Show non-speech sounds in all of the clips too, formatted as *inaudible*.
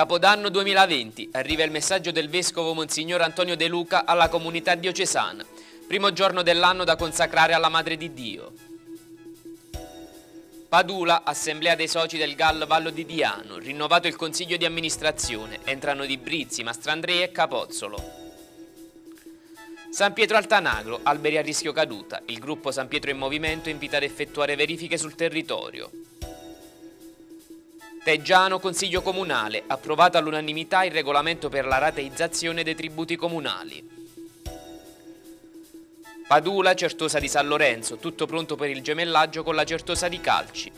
Capodanno 2020, arriva il messaggio del Vescovo Monsignor Antonio De Luca alla comunità diocesana, primo giorno dell'anno da consacrare alla Madre di Dio. Padula, assemblea dei soci del GAL Vallo di Diano, rinnovato il consiglio di amministrazione, entrano di Brizzi, Mastrandrea e Capozzolo. San Pietro Altanagro, alberi a rischio caduta, il gruppo San Pietro in Movimento invita ad effettuare verifiche sul territorio. Teggiano Consiglio Comunale, approvato all'unanimità il regolamento per la rateizzazione dei tributi comunali. Padula, Certosa di San Lorenzo, tutto pronto per il gemellaggio con la Certosa di Calci.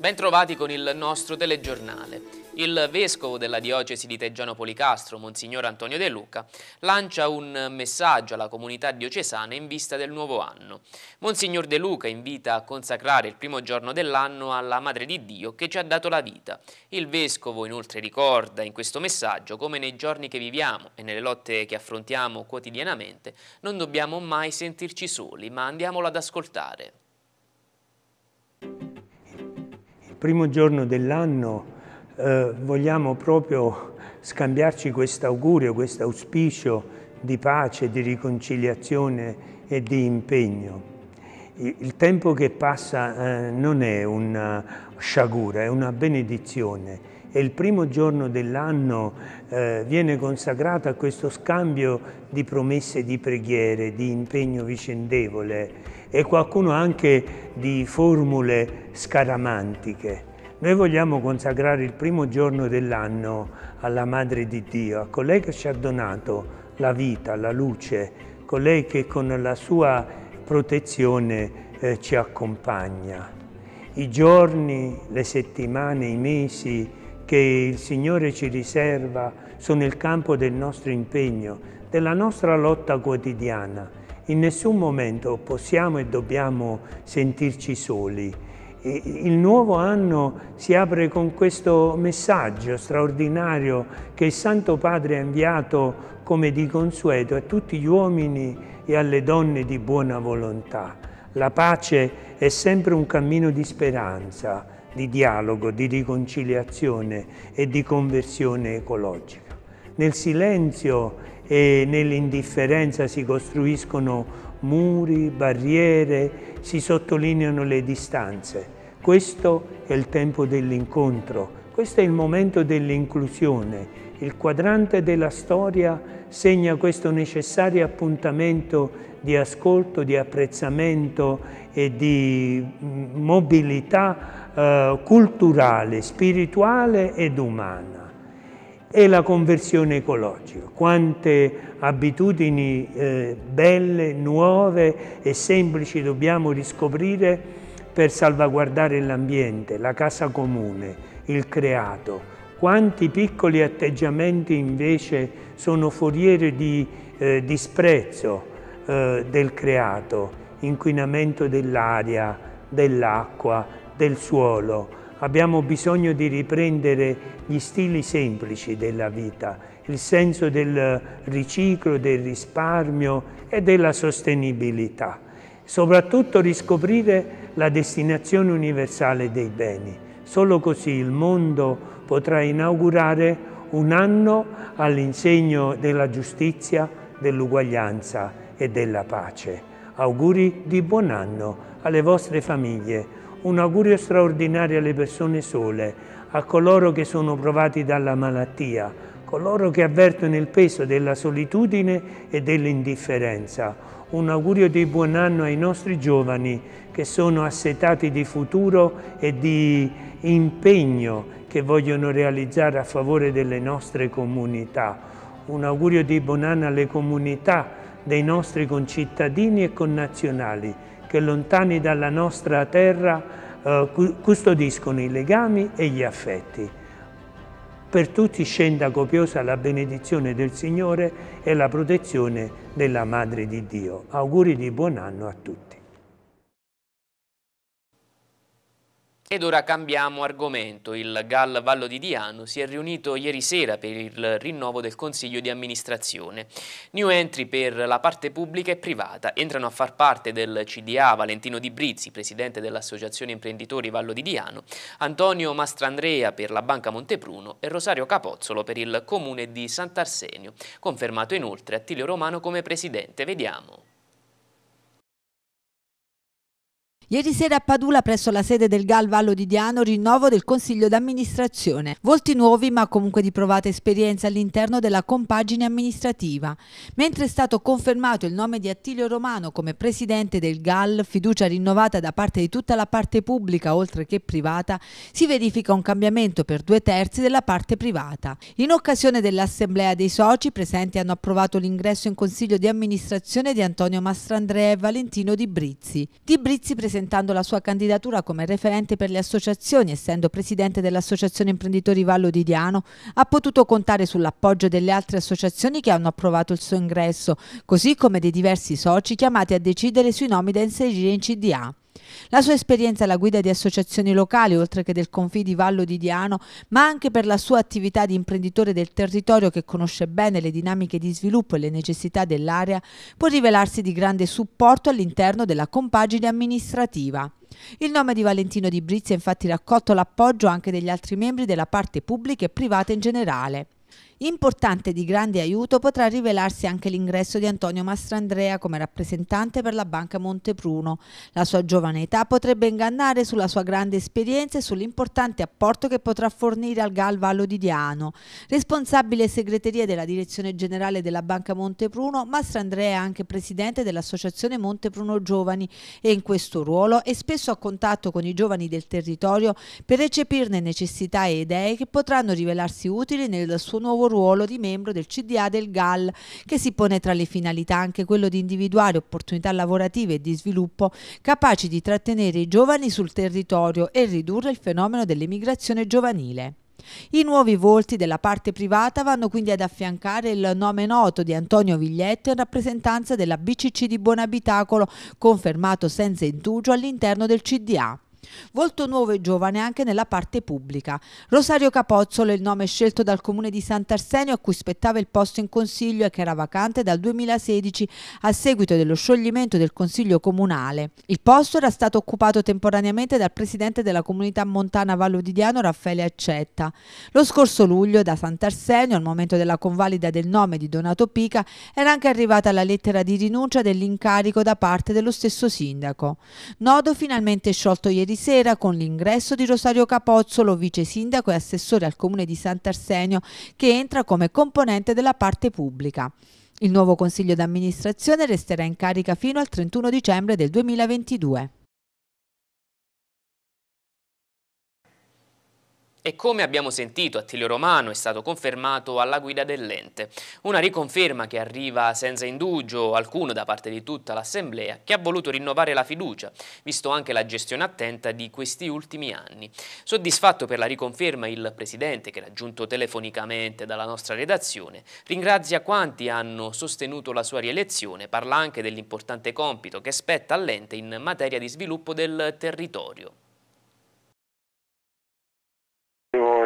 Bentrovati con il nostro telegiornale. Il vescovo della diocesi di Teggiano Policastro, Monsignor Antonio De Luca, lancia un messaggio alla comunità diocesana in vista del nuovo anno. Monsignor De Luca invita a consacrare il primo giorno dell'anno alla Madre di Dio che ci ha dato la vita. Il vescovo inoltre ricorda in questo messaggio come nei giorni che viviamo e nelle lotte che affrontiamo quotidianamente non dobbiamo mai sentirci soli, ma andiamolo ad ascoltare primo giorno dell'anno eh, vogliamo proprio scambiarci questo augurio, questo auspicio di pace, di riconciliazione e di impegno. Il tempo che passa eh, non è una sciagura, è una benedizione e il primo giorno dell'anno eh, viene consacrato a questo scambio di promesse, di preghiere, di impegno vicendevole e qualcuno anche di formule scaramantiche. Noi vogliamo consacrare il primo giorno dell'anno alla Madre di Dio, a colei che ci ha donato la vita, la luce, colei che con la sua protezione eh, ci accompagna. I giorni, le settimane, i mesi, che il Signore ci riserva sono il campo del nostro impegno, della nostra lotta quotidiana. In nessun momento possiamo e dobbiamo sentirci soli. Il nuovo anno si apre con questo messaggio straordinario che il Santo Padre ha inviato come di consueto a tutti gli uomini e alle donne di buona volontà. La pace è sempre un cammino di speranza, di dialogo, di riconciliazione e di conversione ecologica. Nel silenzio e nell'indifferenza si costruiscono muri, barriere, si sottolineano le distanze. Questo è il tempo dell'incontro, questo è il momento dell'inclusione, il quadrante della storia segna questo necessario appuntamento di ascolto, di apprezzamento e di mm, mobilità eh, culturale, spirituale ed umana. E la conversione ecologica, quante abitudini eh, belle, nuove e semplici dobbiamo riscoprire per salvaguardare l'ambiente, la casa comune, il creato quanti piccoli atteggiamenti invece sono foriere di eh, disprezzo eh, del creato, inquinamento dell'aria, dell'acqua, del suolo. Abbiamo bisogno di riprendere gli stili semplici della vita, il senso del riciclo, del risparmio e della sostenibilità. Soprattutto riscoprire la destinazione universale dei beni. Solo così il mondo potrà inaugurare un anno all'insegno della giustizia, dell'uguaglianza e della pace. Auguri di buon anno alle vostre famiglie, un augurio straordinario alle persone sole, a coloro che sono provati dalla malattia, coloro ecco, che avvertono il peso della solitudine e dell'indifferenza. Un augurio di buon anno ai nostri giovani che sono assetati di futuro e di impegno che vogliono realizzare a favore delle nostre comunità. Un augurio di buon anno alle comunità dei nostri concittadini e connazionali che lontani dalla nostra terra eh, custodiscono i legami e gli affetti. Per tutti scenda copiosa la benedizione del Signore e la protezione della Madre di Dio. Auguri di buon anno a tutti. Ed ora cambiamo argomento. Il GAL Vallo di Diano si è riunito ieri sera per il rinnovo del Consiglio di amministrazione. New entry per la parte pubblica e privata. Entrano a far parte del CDA Valentino Di Brizzi, presidente dell'Associazione Imprenditori Vallo di Diano, Antonio Mastrandrea per la Banca Montepruno e Rosario Capozzolo per il Comune di Sant'Arsenio. Confermato inoltre Attilio Romano come presidente. Vediamo. Ieri sera a Padula, presso la sede del GAL Vallo di Diano, rinnovo del consiglio d'amministrazione. Volti nuovi, ma comunque di provata esperienza all'interno della compagine amministrativa. Mentre è stato confermato il nome di Attilio Romano come presidente del GAL, fiducia rinnovata da parte di tutta la parte pubblica oltre che privata, si verifica un cambiamento per due terzi della parte privata. In occasione dell'assemblea dei soci, presenti hanno approvato l'ingresso in consiglio di amministrazione di Antonio Mastrandrea e Valentino Di Brizzi. Di Brizzi presenta presentando la sua candidatura come referente per le associazioni, essendo presidente dell'Associazione Imprenditori Vallo di Diano, ha potuto contare sull'appoggio delle altre associazioni che hanno approvato il suo ingresso, così come dei diversi soci chiamati a decidere sui nomi da inserire in CDA. La sua esperienza alla guida di associazioni locali, oltre che del Confidi Vallo di Diano, ma anche per la sua attività di imprenditore del territorio che conosce bene le dinamiche di sviluppo e le necessità dell'area, può rivelarsi di grande supporto all'interno della compagine amministrativa. Il nome di Valentino Di Brizzi ha infatti raccolto l'appoggio anche degli altri membri della parte pubblica e privata in generale. Importante e di grande aiuto potrà rivelarsi anche l'ingresso di Antonio Mastrandrea come rappresentante per la Banca Montepruno. La sua giovane età potrebbe ingannare sulla sua grande esperienza e sull'importante apporto che potrà fornire al GAL Vallo di Diano. Responsabile segreteria della Direzione Generale della Banca Montepruno, Mastrandrea è anche presidente dell'Associazione Montepruno Giovani e in questo ruolo è spesso a contatto con i giovani del territorio per recepirne necessità e idee che potranno rivelarsi utili nel suo nuovo ruolo di membro del CDA del GAL, che si pone tra le finalità anche quello di individuare opportunità lavorative e di sviluppo capaci di trattenere i giovani sul territorio e ridurre il fenomeno dell'emigrazione giovanile. I nuovi volti della parte privata vanno quindi ad affiancare il nome noto di Antonio Viglietto in rappresentanza della BCC di Buonabitacolo, confermato senza indugio all'interno del CDA. Volto nuovo e giovane anche nella parte pubblica. Rosario Capozzolo è il nome scelto dal comune di Sant'Arsenio a cui spettava il posto in consiglio e che era vacante dal 2016 a seguito dello scioglimento del consiglio comunale. Il posto era stato occupato temporaneamente dal presidente della comunità montana Vallodidiano Raffaele Accetta. Lo scorso luglio da Sant'Arsenio, al momento della convalida del nome di Donato Pica, era anche arrivata la lettera di rinuncia dell'incarico da parte dello stesso sindaco. Nodo finalmente sciolto ieri ieri sera con l'ingresso di Rosario Capozzolo, vice sindaco e assessore al comune di Sant'Arsenio, che entra come componente della parte pubblica. Il nuovo consiglio d'amministrazione resterà in carica fino al 31 dicembre del 2022. E come abbiamo sentito, Attilio Romano è stato confermato alla guida dell'ente. Una riconferma che arriva senza indugio alcuno da parte di tutta l'Assemblea, che ha voluto rinnovare la fiducia, visto anche la gestione attenta di questi ultimi anni. Soddisfatto per la riconferma il Presidente, che raggiunto telefonicamente dalla nostra redazione, ringrazia quanti hanno sostenuto la sua rielezione, parla anche dell'importante compito che spetta all'ente in materia di sviluppo del territorio.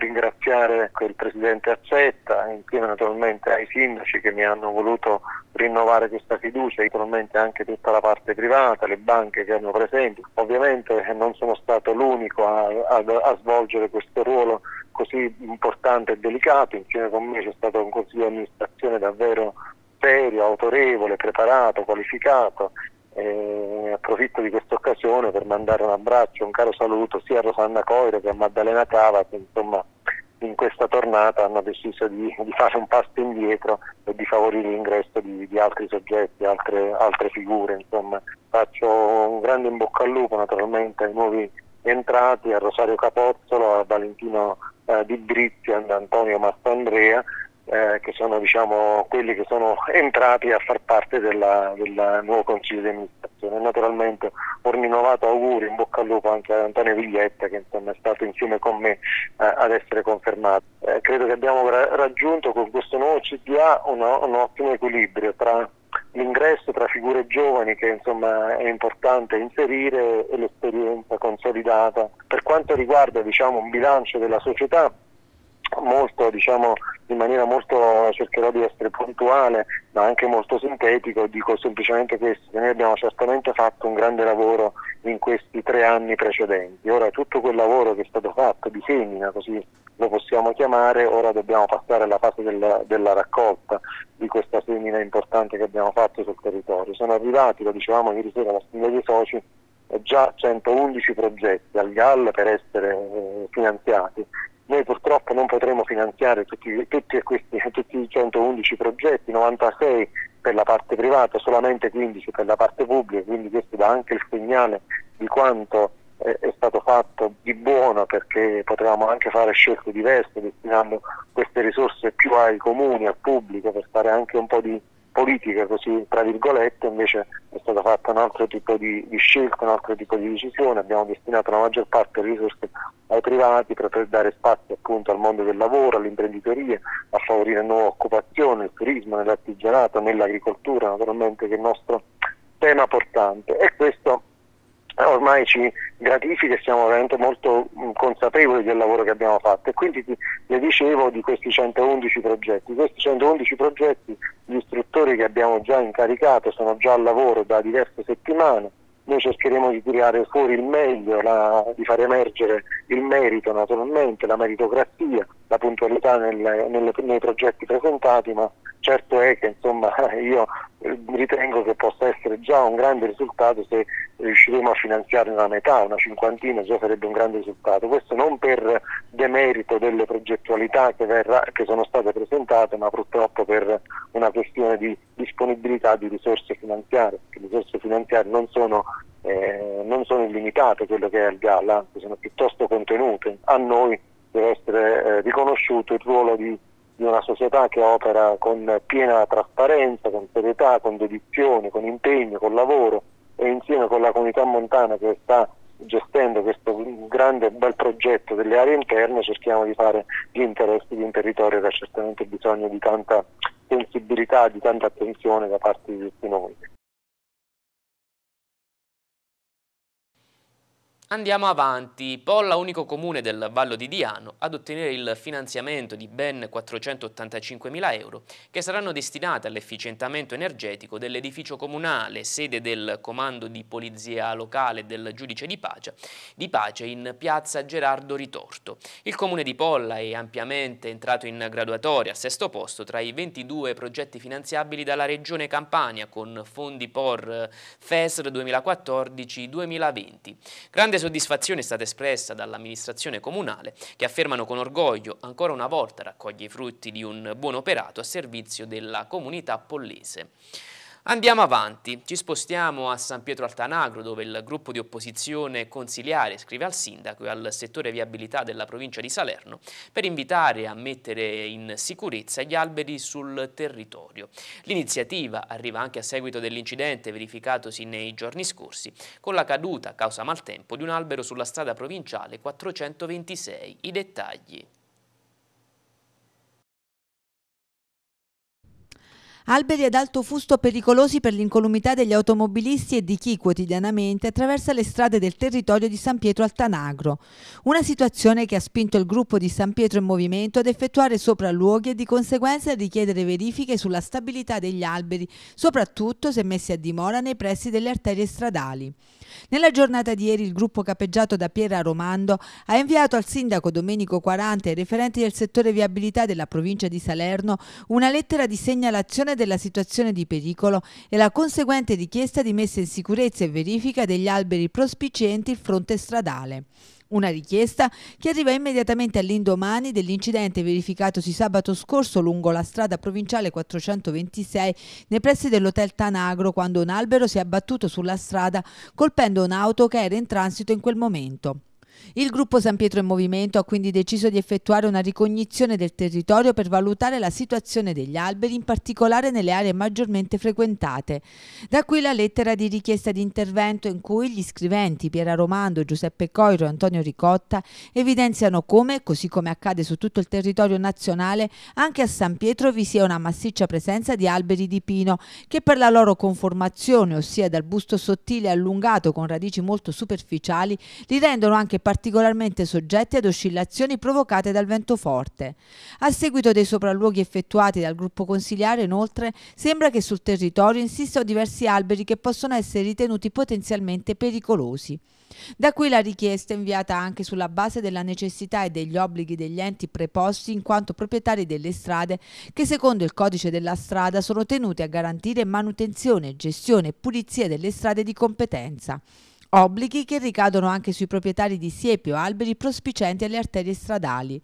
ringraziare il Presidente Azzetta, insieme naturalmente ai sindaci che mi hanno voluto rinnovare questa fiducia, naturalmente anche tutta la parte privata, le banche che erano presenti. Ovviamente eh, non sono stato l'unico a, a, a svolgere questo ruolo così importante e delicato, insieme con me c'è stato un consiglio di amministrazione davvero serio, autorevole, preparato, qualificato e eh, approfitto di questa occasione per mandare un abbraccio, un caro saluto sia a Rosanna Coira che a Maddalena Cava che insomma in questa tornata hanno deciso di, di, fare un passo indietro e di favorire l'ingresso di, di altri soggetti, altre, altre figure. Insomma. Faccio un grande in bocca al lupo naturalmente ai nuovi entrati, a Rosario Capozzolo, a Valentino eh, Di Brizio, ad Antonio Mastandrea eh, che sono diciamo, quelli che sono *laughs* entrati a far parte del nuovo Consiglio di amministrazione. Naturalmente un rinnovato augurio, in bocca al lupo anche ad Antonio Viglietta che insomma, è stato insieme con me eh, ad essere confermato. Eh, credo che abbiamo ra raggiunto con questo nuovo CDA una, un ottimo equilibrio tra l'ingresso tra figure giovani che insomma, è importante inserire e l'esperienza consolidata. Per quanto riguarda diciamo, un bilancio della società molto, diciamo, in maniera molto, cercherò di essere puntuale, ma anche molto sintetico, dico semplicemente questo, che noi abbiamo certamente fatto un grande lavoro in questi tre anni precedenti, ora tutto quel lavoro che è stato fatto di semina, così lo possiamo chiamare, ora dobbiamo passare alla fase della, della raccolta di questa semina importante che abbiamo fatto sul territorio. Sono arrivati, lo dicevamo ieri sera alla sfida dei soci, eh, già 111 progetti al GAL per essere eh, finanziati noi purtroppo non potremo finanziare tutti, tutti, questi, tutti i 111 progetti, 96 per la parte privata, solamente 15 per la parte pubblica, quindi questo dà anche il segnale di quanto eh, è stato fatto di buono perché potevamo anche fare scelte diverse destinando queste risorse più ai comuni, al pubblico per fare anche un po' di politica così tra virgolette invece è stata fatta un altro tipo di, di scelta, un altro tipo di decisione, abbiamo destinato la maggior parte delle risorse ai privati per, dare spazio appunto al mondo del lavoro, all'imprenditoria, a favorire nuova occupazione, il turismo, nell'artigianato, nell'agricoltura, naturalmente che è il nostro tema portante e questo eh, ormai ci gratifica e siamo veramente molto mm, consapevoli del lavoro che abbiamo fatto e quindi le dicevo di questi 111 progetti. Questi 111 progetti gli istruttori che abbiamo già incaricato sono già al lavoro da diverse settimane, noi cercheremo di tirare fuori il meglio, la, di far emergere il merito naturalmente, la meritocrazia, la puntualità nelle, nelle, nei progetti presentati, ma certo è che insomma, *laughs* io eh, ritengo che possa essere già un grande risultato se riusciremo a finanziare una metà, una cinquantina, già sarebbe un grande risultato. Questo non per demerito delle progettualità che, verrà, che sono state presentate, ma purtroppo per una questione di disponibilità di risorse finanziarie, perché le risorse finanziarie non sono, eh, non sono illimitate quello che è il GAL, anzi sono piuttosto contenute. A noi deve essere eh, riconosciuto il ruolo di di una società che opera con piena trasparenza, con serietà, con dedizione, con impegno, con lavoro e insieme con la comunità montana che sta gestendo questo grande bel progetto delle aree interne cerchiamo di fare gli interessi di un territorio che ha certamente bisogno di tanta sensibilità, di tanta attenzione da parte di tutti noi. Andiamo avanti, Polla unico comune del Vallo di Diano ad ottenere il finanziamento di ben 485.000 euro che saranno destinate all'efficientamento energetico dell'edificio comunale, sede del comando di polizia locale del giudice di pace, di pace in piazza Gerardo Ritorto. Il comune di Polla è ampiamente entrato in graduatoria al sesto posto tra i 22 progetti finanziabili dalla regione Campania con fondi POR FESR 2014-2020. Grande Grande soddisfazione è stata espressa dall'amministrazione comunale che affermano con orgoglio ancora una volta raccoglie i frutti di un buon operato a servizio della comunità pollese. Andiamo avanti, ci spostiamo a San Pietro Altanagro dove il gruppo di opposizione consiliare scrive al sindaco e al settore viabilità della provincia di Salerno per invitare a mettere in sicurezza gli alberi sul territorio. L'iniziativa arriva anche a seguito dell'incidente verificatosi nei giorni scorsi con la caduta causa maltempo di un albero sulla strada provinciale 426. I dettagli. Alberi ad alto fusto pericolosi per l'incolumità degli automobilisti e di chi quotidianamente attraversa le strade del territorio di San Pietro Altanagro. Una situazione che ha spinto il gruppo di San Pietro in Movimento ad effettuare sopralluoghi e di conseguenza richiedere verifiche sulla stabilità degli alberi, soprattutto se messi a dimora nei pressi delle arterie stradali. Nella giornata di ieri il gruppo capeggiato da Piera Romando ha inviato al sindaco Domenico Quarante e ai referenti del settore viabilità della provincia di Salerno una lettera di segnalazione della situazione di pericolo e la conseguente richiesta di messa in sicurezza e verifica degli alberi prospicienti il fronte stradale. Una richiesta che arriva immediatamente all'indomani dell'incidente verificatosi sabato scorso lungo la strada provinciale 426 nei pressi dell'hotel Tanagro quando un albero si è abbattuto sulla strada colpendo un'auto che era in transito in quel momento. Il gruppo San Pietro in Movimento ha quindi deciso di effettuare una ricognizione del territorio per valutare la situazione degli alberi, in particolare nelle aree maggiormente frequentate. Da qui la lettera di richiesta di intervento in cui gli scriventi Piera Romando, Giuseppe Coiro e Antonio Ricotta evidenziano come, così come accade su tutto il territorio nazionale, anche a San Pietro vi sia una massiccia presenza di alberi di pino che per la loro conformazione, ossia dal busto sottile allungato con radici molto superficiali, li rendono anche particolarmente soggetti ad oscillazioni provocate dal vento forte. A seguito dei sopralluoghi effettuati dal gruppo consiliare, inoltre, sembra che sul territorio insistano diversi alberi che possono essere ritenuti potenzialmente pericolosi. Da qui la richiesta inviata anche sulla base della necessità e degli obblighi degli enti preposti in quanto proprietari delle strade che secondo il codice della strada sono tenuti a garantire manutenzione, gestione e pulizia delle strade di competenza obblighi che ricadono anche sui proprietari di siepi o alberi prospicenti alle arterie stradali.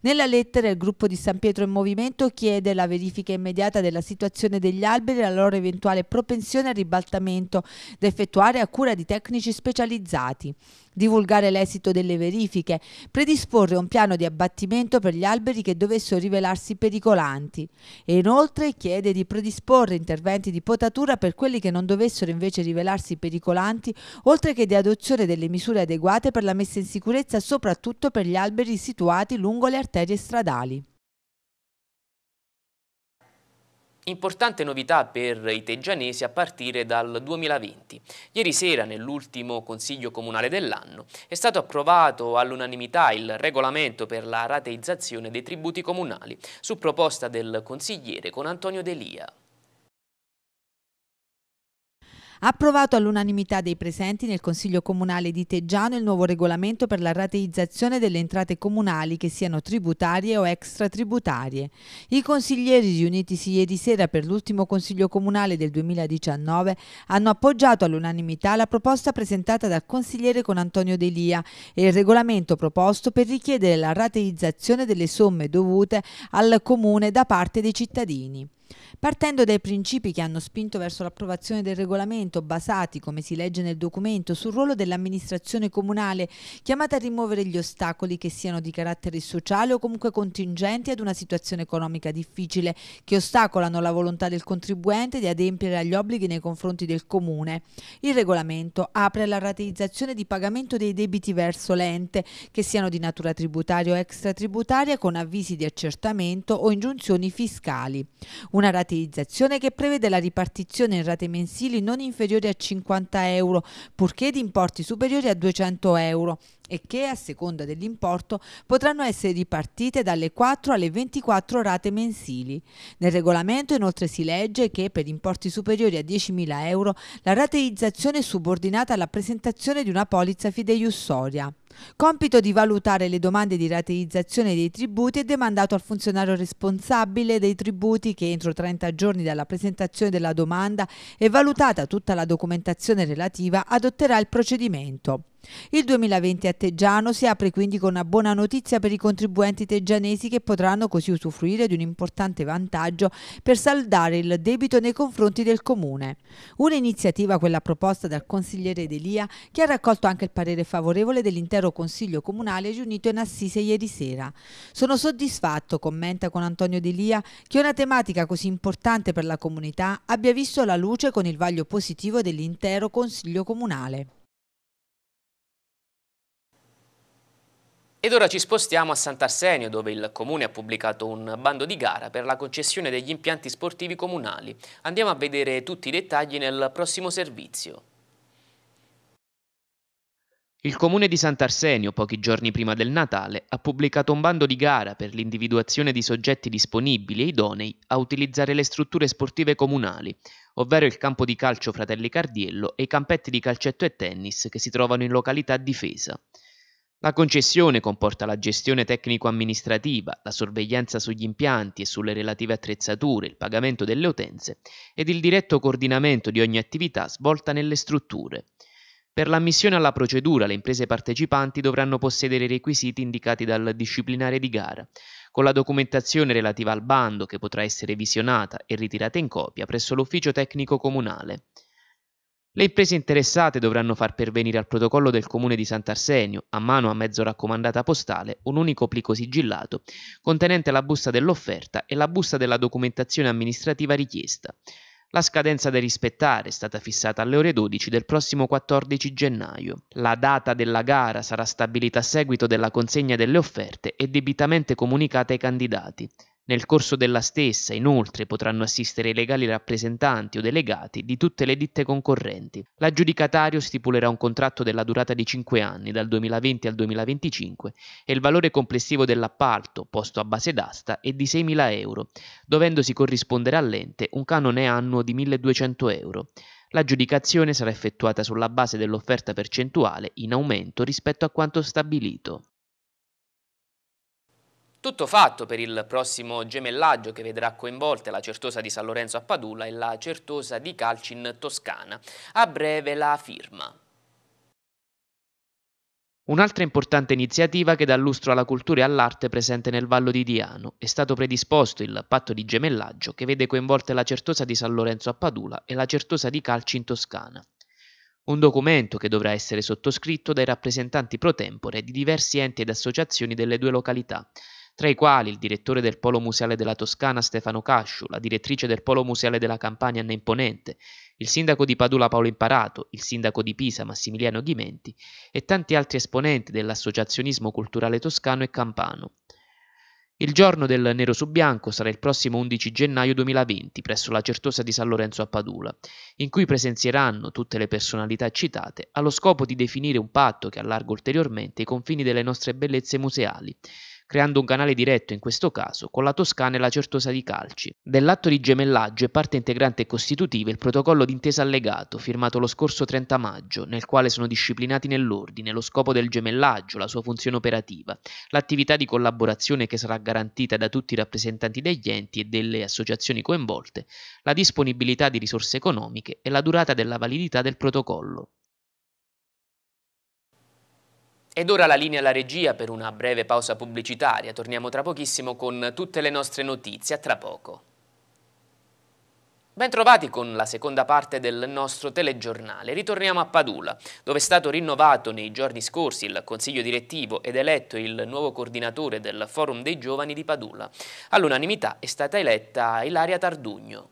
Nella lettera il gruppo di San Pietro in Movimento chiede la verifica immediata della situazione degli alberi e la loro eventuale propensione al ribaltamento da effettuare a cura di tecnici specializzati divulgare l'esito delle verifiche, predisporre un piano di abbattimento per gli alberi che dovessero rivelarsi pericolanti e inoltre chiede di predisporre interventi di potatura per quelli che non dovessero invece rivelarsi pericolanti, oltre che di adozione delle misure adeguate per la messa in sicurezza soprattutto per gli alberi situati lungo le arterie stradali. Importante novità per i teggianesi a partire dal 2020. Ieri sera, nell'ultimo Consiglio Comunale dell'anno, è stato approvato all'unanimità il regolamento per la rateizzazione dei tributi comunali, su proposta del consigliere con Antonio Delia. Approvato all'unanimità dei presenti nel Consiglio Comunale di Teggiano il nuovo regolamento per la rateizzazione delle entrate comunali che siano tributarie o extratributarie. I consiglieri riunitisi ieri sera per l'ultimo Consiglio Comunale del 2019 hanno appoggiato all'unanimità la proposta presentata dal consigliere con Antonio Delia e il regolamento proposto per richiedere la rateizzazione delle somme dovute al comune da parte dei cittadini. Partendo dai principi che hanno spinto verso l'approvazione del regolamento, basati, come si legge nel documento, sul ruolo dell'amministrazione comunale, chiamata a rimuovere gli ostacoli che siano di carattere sociale o comunque contingenti ad una situazione economica difficile, che ostacolano la volontà del contribuente di adempiere agli obblighi nei confronti del comune. Il regolamento apre la rateizzazione di pagamento dei debiti verso l'ente, che siano di natura tributaria o extratributaria, con avvisi di accertamento o ingiunzioni fiscali. Una rate rateizzazione che prevede la ripartizione in rate mensili non inferiori a 50 euro, purché di importi superiori a 200 euro e che, a seconda dell'importo, potranno essere ripartite dalle 4 alle 24 rate mensili. Nel regolamento inoltre si legge che per importi superiori a 10.000 euro la rateizzazione è subordinata alla presentazione di una polizza fideiussoria. Compito di valutare le domande di rateizzazione dei tributi è demandato al funzionario responsabile dei tributi che entro 30 giorni dalla presentazione della domanda e valutata tutta la documentazione relativa adotterà il procedimento. Il 2020 a Teggiano si apre quindi con una buona notizia per i contribuenti teggianesi che potranno così usufruire di un importante vantaggio per saldare il debito nei confronti del Comune. Un'iniziativa, quella proposta dal consigliere Delia, che ha raccolto anche il parere favorevole dell'intero Consiglio Comunale riunito in Assise ieri sera. Sono soddisfatto, commenta con Antonio Delia, che una tematica così importante per la comunità abbia visto la luce con il vaglio positivo dell'intero Consiglio Comunale. Ed ora ci spostiamo a Sant'Arsenio, dove il Comune ha pubblicato un bando di gara per la concessione degli impianti sportivi comunali. Andiamo a vedere tutti i dettagli nel prossimo servizio. Il Comune di Sant'Arsenio, pochi giorni prima del Natale, ha pubblicato un bando di gara per l'individuazione di soggetti disponibili e idonei a utilizzare le strutture sportive comunali, ovvero il campo di calcio Fratelli Cardiello e i campetti di calcetto e tennis che si trovano in località difesa. La concessione comporta la gestione tecnico-amministrativa, la sorveglianza sugli impianti e sulle relative attrezzature, il pagamento delle utenze ed il diretto coordinamento di ogni attività svolta nelle strutture. Per l'ammissione alla procedura le imprese partecipanti dovranno possedere i requisiti indicati dal disciplinare di gara, con la documentazione relativa al bando che potrà essere visionata e ritirata in copia presso l'ufficio tecnico comunale. Le imprese interessate dovranno far pervenire al protocollo del comune di Sant'Arsenio, a mano a mezzo raccomandata postale, un unico plico sigillato, contenente la busta dell'offerta e la busta della documentazione amministrativa richiesta. La scadenza da rispettare è stata fissata alle ore 12 del prossimo 14 gennaio. La data della gara sarà stabilita a seguito della consegna delle offerte e debitamente comunicata ai candidati. Nel corso della stessa, inoltre, potranno assistere i legali rappresentanti o delegati di tutte le ditte concorrenti. L'aggiudicatario stipulerà un contratto della durata di 5 anni, dal 2020 al 2025, e il valore complessivo dell'appalto, posto a base d'asta, è di 6.000 euro, dovendosi corrispondere all'ente un canone annuo di 1.200 euro. L'aggiudicazione sarà effettuata sulla base dell'offerta percentuale in aumento rispetto a quanto stabilito. Tutto fatto per il prossimo gemellaggio che vedrà coinvolte la Certosa di San Lorenzo a Padula e la Certosa di Calcin Toscana. A breve la firma. Un'altra importante iniziativa che dà lustro alla cultura e all'arte presente nel Vallo di Diano è stato predisposto il patto di gemellaggio che vede coinvolte la Certosa di San Lorenzo a Padula e la Certosa di Calci in Toscana. Un documento che dovrà essere sottoscritto dai rappresentanti pro tempore di diversi enti ed associazioni delle due località, tra i quali il direttore del Polo Museale della Toscana Stefano Casciu, la direttrice del Polo Museale della Campania Anna Imponente, il sindaco di Padula Paolo Imparato, il sindaco di Pisa Massimiliano Ghimenti e tanti altri esponenti dell'associazionismo culturale toscano e campano. Il giorno del Nero su Bianco sarà il prossimo 11 gennaio 2020 presso la Certosa di San Lorenzo a Padula, in cui presenzieranno tutte le personalità citate allo scopo di definire un patto che allarga ulteriormente i confini delle nostre bellezze museali creando un canale diretto in questo caso con la Toscana e la Certosa di Calci. Dell'atto di gemellaggio è parte integrante e costitutiva il protocollo d'intesa allegato, firmato lo scorso 30 maggio, nel quale sono disciplinati nell'ordine lo scopo del gemellaggio, la sua funzione operativa, l'attività di collaborazione che sarà garantita da tutti i rappresentanti degli enti e delle associazioni coinvolte, la disponibilità di risorse economiche e la durata della validità del protocollo. Ed ora la linea alla regia per una breve pausa pubblicitaria. Torniamo tra pochissimo con tutte le nostre notizie. A tra poco. Bentrovati con la seconda parte del nostro telegiornale. Ritorniamo a Padula, dove è stato rinnovato nei giorni scorsi il consiglio direttivo ed eletto il nuovo coordinatore del Forum dei Giovani di Padula. All'unanimità è stata eletta Ilaria Tardugno.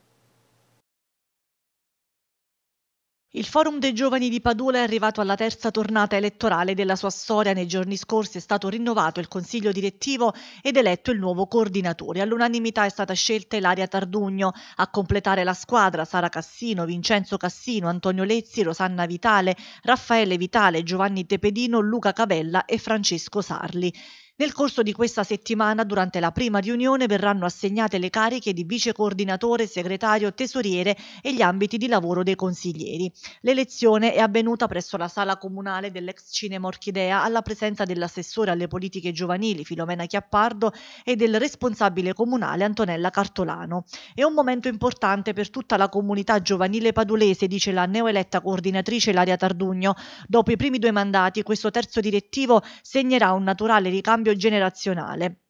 Il Forum dei Giovani di Padula è arrivato alla terza tornata elettorale della sua storia. Nei giorni scorsi è stato rinnovato il consiglio direttivo ed eletto il nuovo coordinatore. All'unanimità è stata scelta Ilaria Tardugno. A completare la squadra Sara Cassino, Vincenzo Cassino, Antonio Lezzi, Rosanna Vitale, Raffaele Vitale, Giovanni Tepedino, Luca Cabella e Francesco Sarli. Nel corso di questa settimana, durante la prima riunione, verranno assegnate le cariche di vice coordinatore, segretario, tesoriere e gli ambiti di lavoro dei consiglieri. L'elezione è avvenuta presso la sala comunale dell'ex cinema Orchidea alla presenza dell'assessore alle politiche giovanili Filomena Chiappardo e del responsabile comunale Antonella Cartolano. È un momento importante per tutta la comunità giovanile padulese, dice la neoeletta coordinatrice Laria Tardugno. Dopo i primi due mandati, questo terzo direttivo segnerà un naturale ricambio generazionale.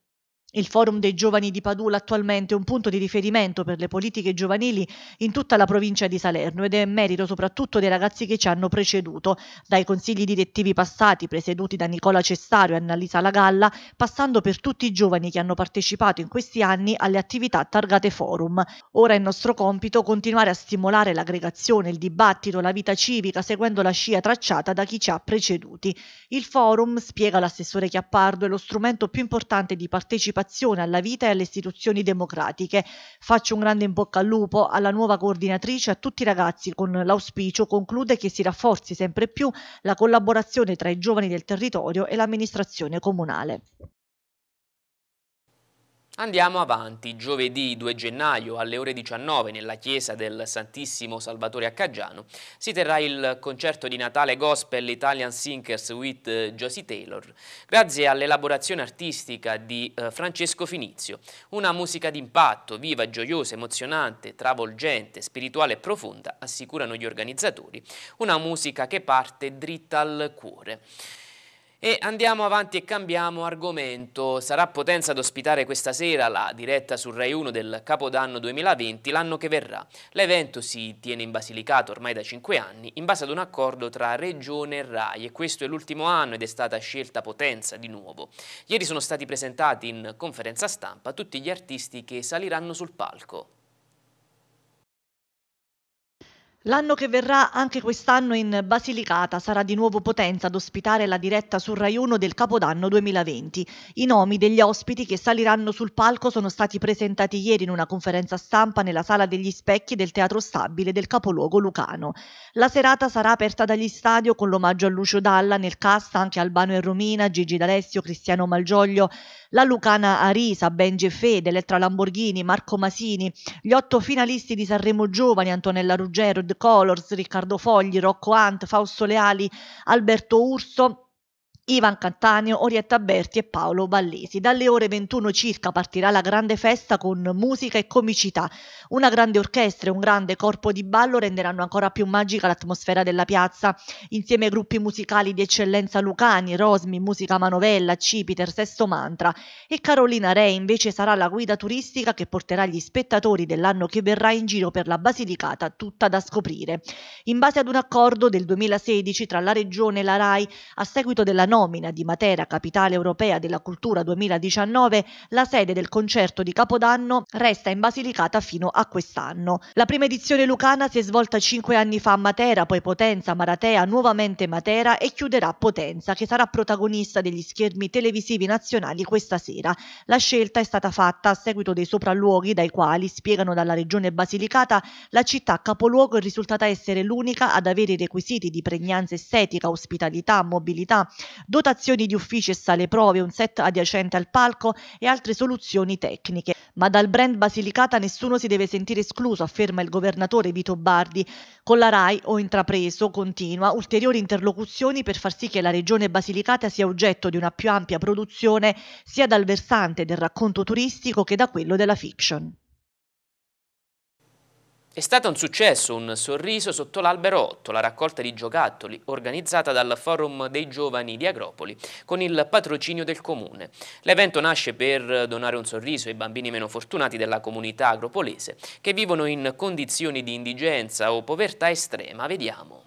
Il Forum dei Giovani di Padula attualmente è un punto di riferimento per le politiche giovanili in tutta la provincia di Salerno ed è merito soprattutto dei ragazzi che ci hanno preceduto, dai consigli direttivi passati presieduti da Nicola Cessario e Annalisa Lagalla, passando per tutti i giovani che hanno partecipato in questi anni alle attività targate Forum. Ora è nostro compito continuare a stimolare l'aggregazione, il dibattito, la vita civica seguendo la scia tracciata da chi ci ha preceduti. Il Forum, spiega l'assessore Chiappardo, è lo strumento più importante di partecipazione partecipazione alla vita e alle istituzioni democratiche. Faccio un grande in bocca al lupo alla nuova coordinatrice e a tutti i ragazzi con l'auspicio, conclude, che si rafforzi sempre più la collaborazione tra i giovani del territorio e l'amministrazione comunale. Andiamo avanti, giovedì 2 gennaio alle ore 19 nella chiesa del Santissimo Salvatore a Caggiano si terrà il concerto di Natale Gospel Italian Singers with eh, Josie Taylor grazie all'elaborazione artistica di eh, Francesco Finizio, una musica d'impatto, viva, gioiosa, emozionante, travolgente, spirituale e profonda, assicurano gli organizzatori, una musica che parte dritta al cuore. E andiamo avanti e cambiamo argomento. Sarà Potenza ad ospitare questa sera la diretta sul Rai 1 del Capodanno 2020, l'anno che verrà. L'evento si tiene in Basilicata ormai da 5 anni, in base ad un accordo tra Regione e Rai, e questo è l'ultimo anno ed è stata scelta Potenza di nuovo. Ieri sono stati presentati in conferenza stampa tutti gli artisti che saliranno sul palco. L'anno che verrà, anche quest'anno in Basilicata, sarà di nuovo Potenza ad ospitare la diretta sul Rai 1 del Capodanno 2020. I nomi degli ospiti che saliranno sul palco sono stati presentati ieri in una conferenza stampa nella Sala degli Specchi del Teatro Stabile del capoluogo lucano. La serata sarà aperta dagli stadio con l'omaggio a Lucio Dalla, nel cast anche Albano e Romina, Gigi D'Alessio, Cristiano Malgioglio, la Lucana Arisa, Ben Fede, Elettra Lamborghini, Marco Masini, gli otto finalisti di Sanremo Giovani, Antonella Ruggero, Colors, Riccardo Fogli, Rocco Ant, Fausto Leali, Alberto Urso Ivan Cattaneo, Orietta Berti e Paolo Vallesi. Dalle ore 21 circa partirà la grande festa con musica e comicità. Una grande orchestra e un grande corpo di ballo renderanno ancora più magica l'atmosfera della piazza. Insieme ai gruppi musicali di eccellenza Lucani, Rosmi, Musica Manovella, Cipiter, Sesto Mantra e Carolina Re invece sarà la guida turistica che porterà gli spettatori dell'anno che verrà in giro per la Basilicata tutta da scoprire. In base ad un accordo del 2016 tra la Regione e la RAI, a seguito della nomina di Matera Capitale Europea della Cultura 2019, la sede del concerto di Capodanno resta in Basilicata fino a quest'anno. La prima edizione lucana si è svolta cinque anni fa a Matera, poi Potenza, Maratea, nuovamente Matera e chiuderà Potenza, che sarà protagonista degli schermi televisivi nazionali questa sera. La scelta è stata fatta a seguito dei sopralluoghi dai quali, spiegano dalla regione Basilicata, la città capoluogo è risultata essere l'unica ad avere i requisiti di pregnanza estetica, ospitalità, mobilità, dotazioni di uffici e sale prove, un set adiacente al palco e altre soluzioni tecniche. Ma dal brand Basilicata nessuno si deve sentire escluso, afferma il governatore Vito Bardi. Con la RAI ho intrapreso, continua, ulteriori interlocuzioni per far sì che la regione Basilicata sia oggetto di una più ampia produzione sia dal versante del racconto turistico che da quello della fiction. È stato un successo un sorriso sotto l'albero 8, la raccolta di giocattoli organizzata dal Forum dei Giovani di Agropoli con il patrocinio del Comune. L'evento nasce per donare un sorriso ai bambini meno fortunati della comunità agropolese che vivono in condizioni di indigenza o povertà estrema. Vediamo.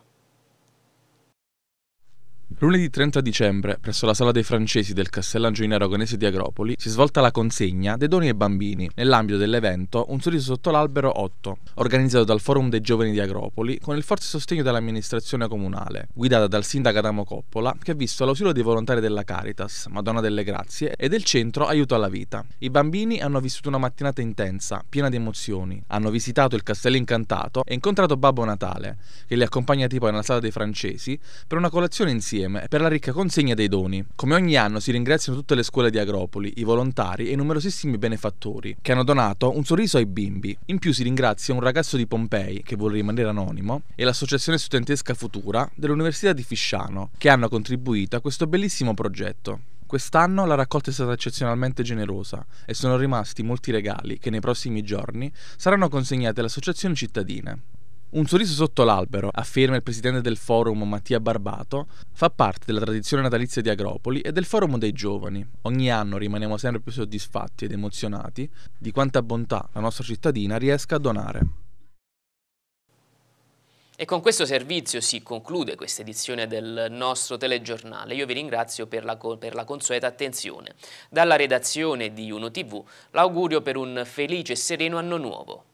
Lunedì 30 dicembre, presso la Sala dei Francesi del Castellangelo in Aragonese di Agropoli, si è svolta la consegna dei doni ai bambini nell'ambito dell'evento Un sorriso sotto l'albero 8, organizzato dal Forum dei Giovani di Agropoli con il forte sostegno dell'amministrazione comunale, guidata dal sindaco Adamo Coppola, che ha visto l'ausilio dei volontari della Caritas, Madonna delle Grazie e del centro Aiuto alla Vita. I bambini hanno vissuto una mattinata intensa, piena di emozioni. Hanno visitato il Castello Incantato e incontrato Babbo Natale, che li accompagna tipo nella Sala dei Francesi per una colazione insieme insieme per la ricca consegna dei doni. Come ogni anno si ringraziano tutte le scuole di Agropoli, i volontari e i numerosissimi benefattori che hanno donato un sorriso ai bimbi. In più si ringrazia un ragazzo di Pompei che vuole rimanere anonimo e l'associazione studentesca Futura dell'Università di Fisciano che hanno contribuito a questo bellissimo progetto. Quest'anno la raccolta è stata eccezionalmente generosa e sono rimasti molti regali che nei prossimi giorni saranno consegnati all'associazione cittadina. Un sorriso sotto l'albero, afferma il presidente del forum Mattia Barbato, fa parte della tradizione natalizia di Agropoli e del forum dei giovani. Ogni anno rimaniamo sempre più soddisfatti ed emozionati di quanta bontà la nostra cittadina riesca a donare. E con questo servizio si conclude questa edizione del nostro telegiornale. Io vi ringrazio per la, per la consueta attenzione. Dalla redazione di UNO TV, l'augurio per un felice e sereno anno nuovo.